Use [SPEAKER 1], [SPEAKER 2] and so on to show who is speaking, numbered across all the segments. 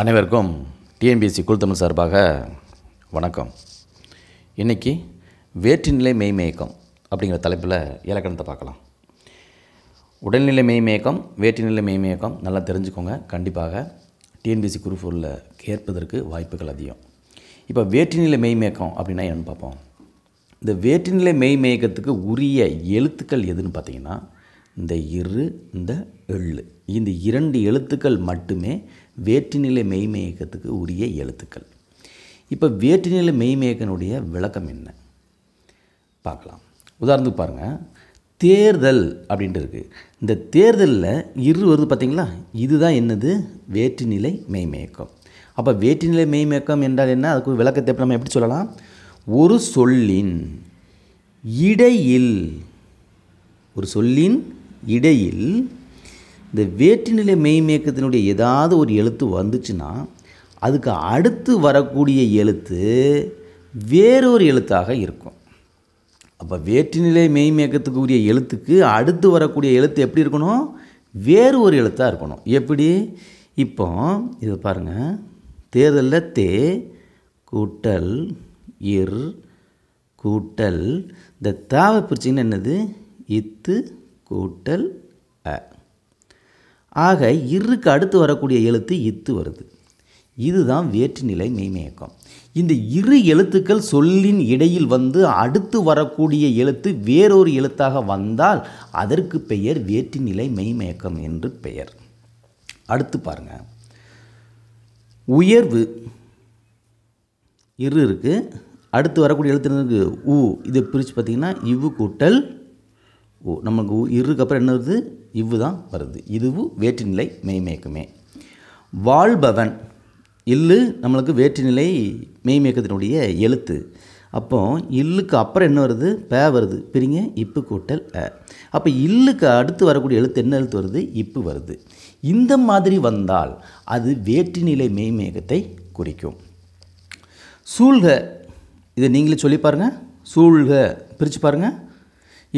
[SPEAKER 1] அனைவருக்கும் டிஎன்பிஎஸ்சி குழுத்தமிழ் சார்பாக வணக்கம் இன்றைக்கி வேற்றுநிலை மெய்மயக்கம் அப்படிங்கிற தலைப்பில் இலக்கணத்தை பார்க்கலாம் உடல்நிலை மெய்மயக்கம் வேற்றுநிலை மெய்மயக்கம் நல்லா தெரிஞ்சுக்கோங்க கண்டிப்பாக டிஎன்பிஎஸ்சி குரூஃபூரில் கேட்பதற்கு வாய்ப்புகள் அதிகம் இப்போ வேற்றுநிலை மெய்மயக்கம் அப்படின்னா என்னென்னு பார்ப்போம் இந்த வேற்றுநிலை மெய்மயக்கத்துக்கு உரிய எழுத்துக்கள் எதுன்னு பார்த்தீங்கன்னா இந்த இரு இந்த எள்ளு இந்த இரண்டு எழுத்துக்கள் மட்டுமே வேற்றுநிலை மெய்மயக்கத்துக்கு உரிய எழுத்துக்கள் இப்போ வேற்றுநிலை மெய்மயக்கனுடைய விளக்கம் என்ன பார்க்கலாம் உதாரணத்துக்கு பாருங்கள் தேர்தல் அப்படின்ட்டு இருக்குது இந்த தேர்தலில் இரு வருது பார்த்திங்களா இதுதான் என்னது வேற்றுநிலை மெய்மயக்கம் அப்போ வேற்றுநிலை மெய்மயக்கம் என்றால் என்ன அதுக்கு விளக்கத்தை நம்ம எப்படி சொல்லலாம் ஒரு சொல்லின் இடையில் ஒரு சொல்லின் இடையில் இந்த வேற்றுநிலை மெய்மேக்கத்தினுடைய ஏதாவது ஒரு எழுத்து வந்துச்சுன்னா அதுக்கு அடுத்து வரக்கூடிய எழுத்து வேறொரு எழுத்தாக இருக்கும் அப்போ வேற்றுநிலை மெய்மேக்கத்துக்குரிய எழுத்துக்கு அடுத்து வரக்கூடிய எழுத்து எப்படி இருக்கணும் வேறு ஒரு எழுத்தாக இருக்கணும் எப்படி இப்போ இது பாருங்கள் தேர்தலில் தே கூட்டல் இர் கூட்டல் இந்த தேவை பிரிச்சிங்கன்னா என்னது இத்து கூட்டல் அ ஆக இருக்கு அடுத்து வரக்கூடிய எழுத்து இத்து வருது இதுதான் வேற்றுநிலை மெய்மயக்கம் இந்த இரு எழுத்துக்கள் சொல்லின் இடையில் வந்து அடுத்து வரக்கூடிய எழுத்து வேறொரு எழுத்தாக வந்தால் அதற்கு பெயர் வேற்றுநிலை மெய்மயக்கம் என்று பெயர் அடுத்து பாருங்க உயர்வு இரு இருக்குது அடுத்து வரக்கூடிய எழுத்துனருக்கு உ இதை பிரித்து பார்த்திங்கன்னா இவு கூட்டல் ஓ நமக்கு இருக்கப்புறம் என்ன வருது இவ்வு தான் வருது இதுவும் வேற்றுநிலை மெய்மேக்குமே வாழ்பவன் இல்லு நம்மளுக்கு வேற்றுநிலை மெய்மேக்கத்தினுடைய எழுத்து அப்போ இல்லுக்கு அப்புறம் என்ன வருது பே வருது பிரிங்க இப்பு கூட்டல் அ அப்போ இல்லுக்கு அடுத்து வரக்கூடிய எழுத்து என்ன எழுத்து வருது இப்பு வருது இந்த மாதிரி வந்தால் அது வேற்றுநிலை மெய்மேகத்தை குறிக்கும் சூழ்க இதை நீங்களே சொல்லி பாருங்கள் சூழ்க பிரித்து பாருங்கள்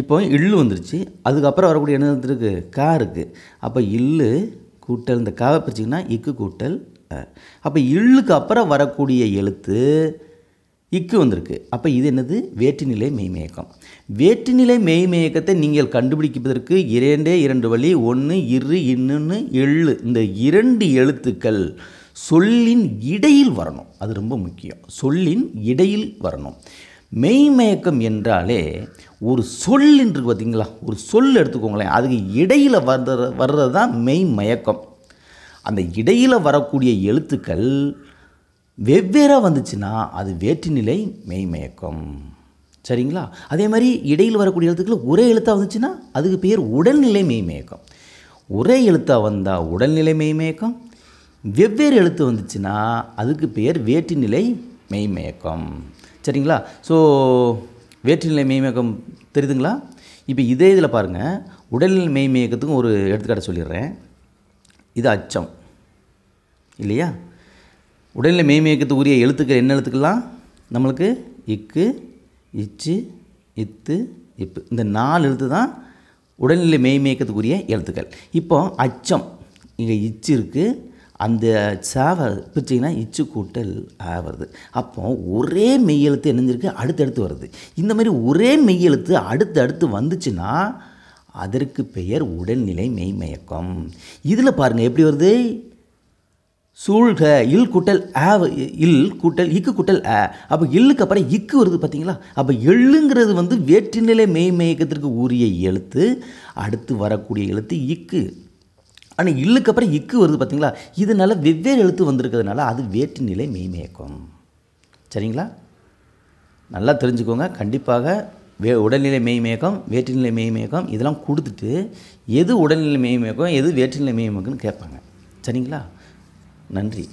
[SPEAKER 1] இப்போ இல்லு வந்துருச்சு அதுக்கப்புறம் வரக்கூடிய என்ன வந்துருக்கு கா இருக்குது அப்போ இல்லு கூட்டல் இந்த காவை பிரிச்சிங்கன்னா இக்கு கூட்டல் அப்போ இல்லுக்கு அப்புறம் வரக்கூடிய எழுத்து இக்கு வந்திருக்கு அப்போ இது என்னது வேற்றுநிலை மெய்மயக்கம் வேற்றுநிலை மெய்மயக்கத்தை நீங்கள் கண்டுபிடிப்பதற்கு இரண்டே இரண்டு வழி ஒன்று இரு இன்னொன்று எள்ளு இந்த இரண்டு எழுத்துக்கள் சொல்லின் இடையில் வரணும் அது ரொம்ப முக்கியம் சொல்லின் இடையில் வரணும் மெய்மயக்கம் என்றாலே ஒரு சொல் என்று பார்த்திங்களா ஒரு சொல் எடுத்துக்கோங்களேன் அதுக்கு இடையில் வர்ற வர்றது தான் மெய்மயக்கம் அந்த இடையில் வரக்கூடிய எழுத்துக்கள் வெவ்வேறாக வந்துச்சுன்னா அது வேற்றுநிலை மெய்மயக்கம் சரிங்களா அதே மாதிரி இடையில் வரக்கூடிய எழுத்துக்கள் ஒரே எழுத்தாக வந்துச்சுன்னா அதுக்கு பேர் உடல்நிலை மெய்மயக்கம் ஒரே எழுத்தாக வந்தால் உடல்நிலை மெய்மயக்கம் வெவ்வேறு எழுத்து வந்துச்சுன்னா அதுக்கு பேர் வேற்றுநிலை மெய்மயக்கம் சரிங்களா ஸோ வேற்றுநிலை மெய்மயக்கம் தெரியுதுங்களா இப்போ இதே இதில் பாருங்கள் உடல்நிலை மெய்மயக்கத்துக்கும் ஒரு எடுத்துக்காட்டு சொல்லிடுறேன் இது அச்சம் இல்லையா உடல்நிலை மெய்மயக்கத்துக்கு உரிய எழுத்துக்கள் என்ன எழுத்துக்கள்லாம் நம்மளுக்கு இக்கு இச்சு இத்து இப்பு இந்த நாலு எழுத்து தான் உடல்நிலை மெய்மயக்கத்துக்குரிய எழுத்துக்கள் இப்போ அச்சம் இங்கே இச்சு இருக்குது அந்த சாவை பிச்சிங்கன்னா இச்சு கூட்டல் வருது அப்போ ஒரே மெய்யெழுத்து இணைஞ்சிருக்கு அடுத்தடுத்து வருது இந்த மாதிரி ஒரே மெய்யெழுத்து அடுத்து அடுத்து வந்துச்சுன்னா அதற்கு பெயர் உடல்நிலை மெய்மயக்கம் இதில் பாருங்கள் எப்படி வருது சூழ்க இல் கூட்டல் ஆ இல் கூட்டல் இக்கு கூட்டல் ஆ அப்போ இல்லுக்கு அப்புறம் இக்கு வருது பார்த்தீங்களா அப்போ எள்ளுங்கிறது வந்து வேற்றுநிலை மெய்மயக்கத்திற்கு உரிய எழுத்து அடுத்து வரக்கூடிய எழுத்து இக்கு ஆனால் இல்லுக்கு அப்புறம் இக்கு வருது பார்த்திங்களா இதனால் வெவ்வேறு எழுத்து வந்திருக்கிறதுனால அது வேற்று நிலை மெய்மேக்கும் சரிங்களா நல்லா தெரிஞ்சுக்கோங்க கண்டிப்பாக வே உடல்நிலை மெய்மேக்கம் வேற்றுநிலை மெய்மேக்கம் இதெல்லாம் கொடுத்துட்டு எது உடல்நிலை மெய்மேக்கம் எது வேற்றுநிலை மெய்மேக்கம்னு கேட்பாங்க சரிங்களா நன்றி